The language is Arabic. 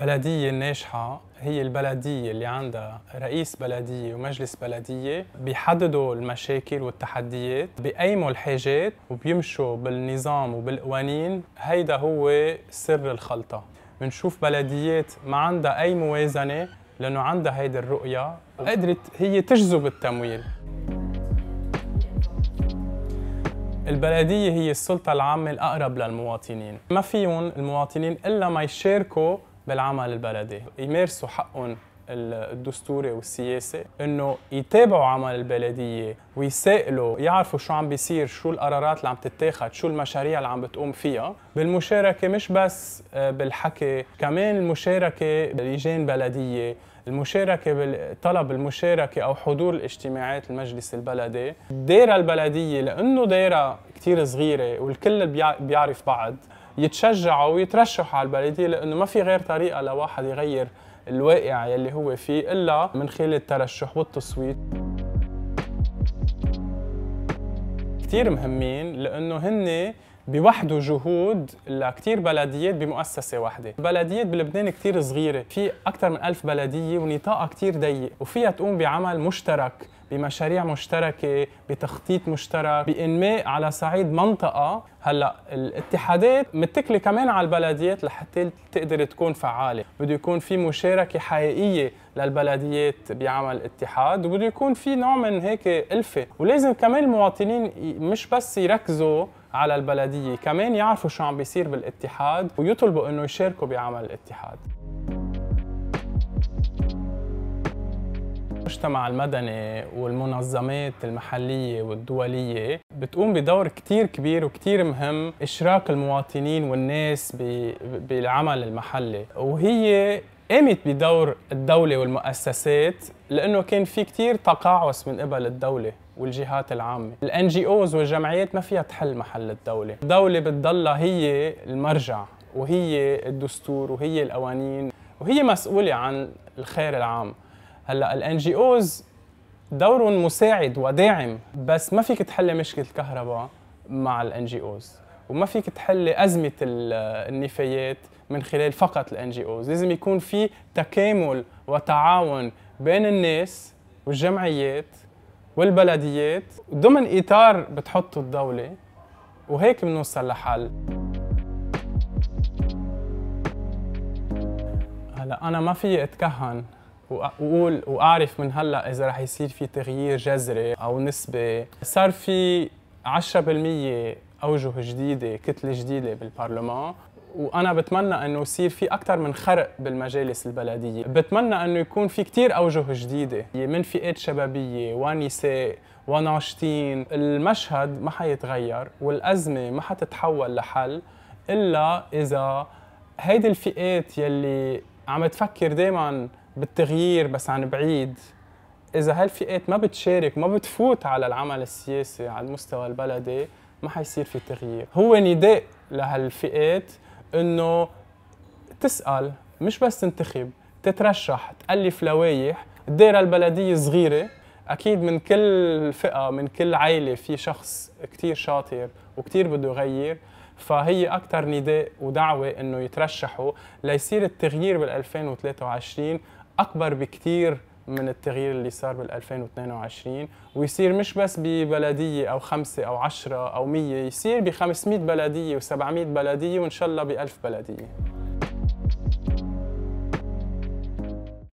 بلدية ناجحة هي البلدية اللي عندها رئيس بلدية ومجلس بلدية بيحددوا المشاكل والتحديات بيقيموا الحاجات وبيمشوا بالنظام وبالقوانين هيدا هو سر الخلطة بنشوف بلديات ما عندها أي موازنة لأنه عندها هيدي الرؤية قدرت هي تجذب التمويل البلدية هي السلطة العامة الأقرب للمواطنين ما فيهم المواطنين إلا ما يشاركوا بالعمل البلدي يمارسوا حقهم الدستوري والسياسي انه يتابعوا عمل البلديه ويسائلوا يعرفوا شو عم بيصير شو القرارات اللي عم تتاخد شو المشاريع اللي عم بتقوم فيها بالمشاركه مش بس آه، بالحكي كمان المشاركه بلجان بلديه المشاركة بالطلب المشاركة أو حضور الاجتماعات المجلس البلدي الدائرة البلدية لأنه دائرة كتير صغيرة والكل بيعرف بعض يتشجعوا ويترشحوا على البلديه لانه ما في غير طريقه لواحد يغير الواقع يلي هو فيه الا من خلال الترشح والتصويت كثير مهمين لانه هن بوحده جهود لكتير بلديات بمؤسسة واحدة بلديات بلبنان كتير صغيرة في أكثر من ألف بلدية ونطاقها كتير ضيق وفيها تقوم بعمل مشترك بمشاريع مشتركة بتخطيط مشترك بإنماء على صعيد منطقة هلا الاتحادات متكلة كمان على البلديات لحتى تقدر تكون فعالة بده يكون في مشاركة حقيقية للبلديات بعمل الاتحاد وبده يكون في نوع من هيك ألفة ولازم كمان المواطنين مش بس يركزوا على البلديه كمان يعرفوا شو عم بيصير بالاتحاد ويطلبوا انه يشاركوا بعمل الاتحاد المجتمع المدني والمنظمات المحلية والدولية بتقوم بدور كتير كبير وكتير مهم إشراك المواطنين والناس بالعمل المحلي وهي قامت بدور الدولة والمؤسسات لأنه كان في كتير تقاعس من قبل الدولة والجهات العامة الان جي اوز والجمعيات ما فيها تحل محل الدولة الدولة بتضلها هي المرجع وهي الدستور وهي القوانين وهي مسؤولة عن الخير العام هلا الان جي اوز دورهم مساعد وداعم بس ما فيك تحلي مشكله الكهرباء مع الان جي اوز وما فيك تحلي ازمه النفايات من خلال فقط الان جي اوز لازم يكون في تكامل وتعاون بين الناس والجمعيات والبلديات ضمن اطار بتحطه الدوله وهيك بنوصل لحل هلا انا ما في اتكهن واقول واعرف من هلا اذا رح يصير في تغيير جذري او نسبه صار في 10% اوجه جديده كتله جديده بالبرلمان وانا بتمنى انه يصير في اكثر من خرق بالمجالس البلديه بتمنى انه يكون في كثير اوجه جديده من فئات شبابيه ونساء وناشطين المشهد ما حيتغير والازمه ما حتتحول لحل الا اذا هيدي الفئات يلي عم تفكر دائما بالتغيير بس عن بعيد اذا هالفئات ما بتشارك ما بتفوت على العمل السياسي على المستوى البلدي ما حيصير في تغيير هو نداء لهالفئات انه تسال مش بس تنتخب تترشح تالف لوايح الدائره البلديه صغيره اكيد من كل فئه من كل عائله في شخص كتير شاطر وكتير بده يغير فهي اكثر نداء ودعوه انه يترشحوا ليصير التغيير بال 2023 اكبر بكثير من التغيير اللي صار بال 2022 ويصير مش بس ببلديه او خمسه او عشرة او 100 يصير ب 500 بلديه و700 بلديه وان شاء الله ب 1000 بلديه